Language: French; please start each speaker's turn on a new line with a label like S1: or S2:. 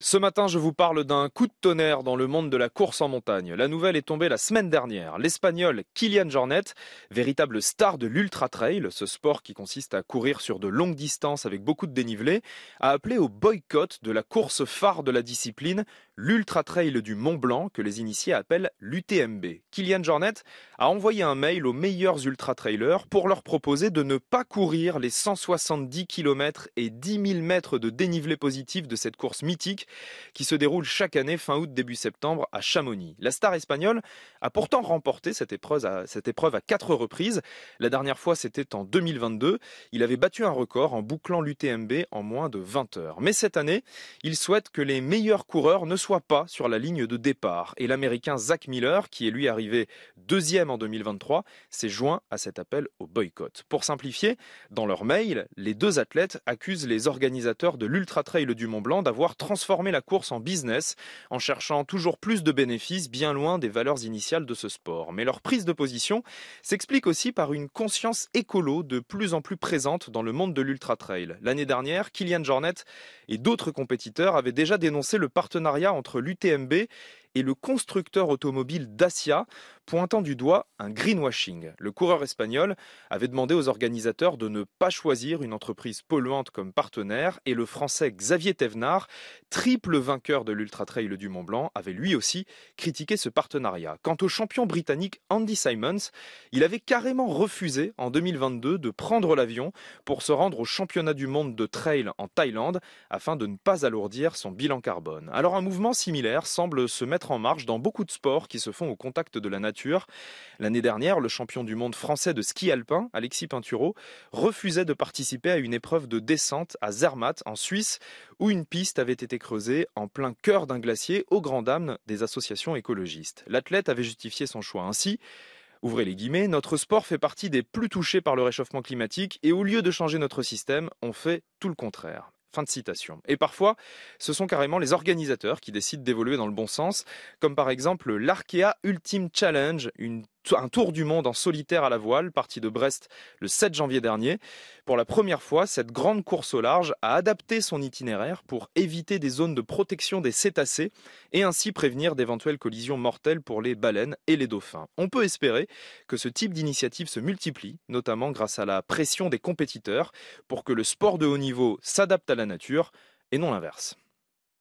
S1: Ce matin, je vous parle d'un coup de tonnerre dans le monde de la course en montagne. La nouvelle est tombée la semaine dernière. L'Espagnol Kylian Jornet, véritable star de l'ultra trail, ce sport qui consiste à courir sur de longues distances avec beaucoup de dénivelé, a appelé au boycott de la course phare de la discipline, l'ultra trail du Mont Blanc, que les initiés appellent l'UTMB. Kylian Jornet a envoyé un mail aux meilleurs ultra trailers pour leur proposer de ne pas courir les 170 km et 10 000 mètres de dénivelé positif de cette course mythique qui se déroule chaque année fin août, début septembre à Chamonix. La star espagnole a pourtant remporté cette épreuve à, cette épreuve à quatre reprises. La dernière fois, c'était en 2022. Il avait battu un record en bouclant l'UTMB en moins de 20 heures. Mais cette année, il souhaite que les meilleurs coureurs ne soient pas sur la ligne de départ. Et l'Américain Zach Miller, qui est lui arrivé deuxième en 2023, s'est joint à cet appel au boycott. Pour simplifier, dans leur mail, les deux athlètes accusent les organisateurs de l'Ultra Trail du Mont Blanc d'avoir transformé la course en business en cherchant toujours plus de bénéfices bien loin des valeurs initiales de ce sport. Mais leur prise de position s'explique aussi par une conscience écolo de plus en plus présente dans le monde de l'ultra-trail. L'année dernière, Kylian Jornet et d'autres compétiteurs avaient déjà dénoncé le partenariat entre l'UTMB et le constructeur automobile Dacia pointant du doigt un greenwashing. Le coureur espagnol avait demandé aux organisateurs de ne pas choisir une entreprise polluante comme partenaire et le français Xavier Thévenard, triple vainqueur de l'Ultra Trail du Mont Blanc, avait lui aussi critiqué ce partenariat. Quant au champion britannique Andy Simons, il avait carrément refusé en 2022 de prendre l'avion pour se rendre au championnat du monde de trail en Thaïlande afin de ne pas alourdir son bilan carbone. Alors un mouvement similaire semble se mettre en marche dans beaucoup de sports qui se font au contact de la nature L'année dernière, le champion du monde français de ski alpin, Alexis Pinturault, refusait de participer à une épreuve de descente à Zermatt, en Suisse, où une piste avait été creusée en plein cœur d'un glacier au grand dam des associations écologistes. L'athlète avait justifié son choix ainsi. Ouvrez les guillemets, notre sport fait partie des plus touchés par le réchauffement climatique et au lieu de changer notre système, on fait tout le contraire. Fin de citation. Et parfois, ce sont carrément les organisateurs qui décident d'évoluer dans le bon sens, comme par exemple l'Arkea Ultimate Challenge, une un tour du monde en solitaire à la voile, parti de Brest le 7 janvier dernier. Pour la première fois, cette grande course au large a adapté son itinéraire pour éviter des zones de protection des cétacés et ainsi prévenir d'éventuelles collisions mortelles pour les baleines et les dauphins. On peut espérer que ce type d'initiative se multiplie, notamment grâce à la pression des compétiteurs, pour que le sport de haut niveau s'adapte à la nature et non l'inverse.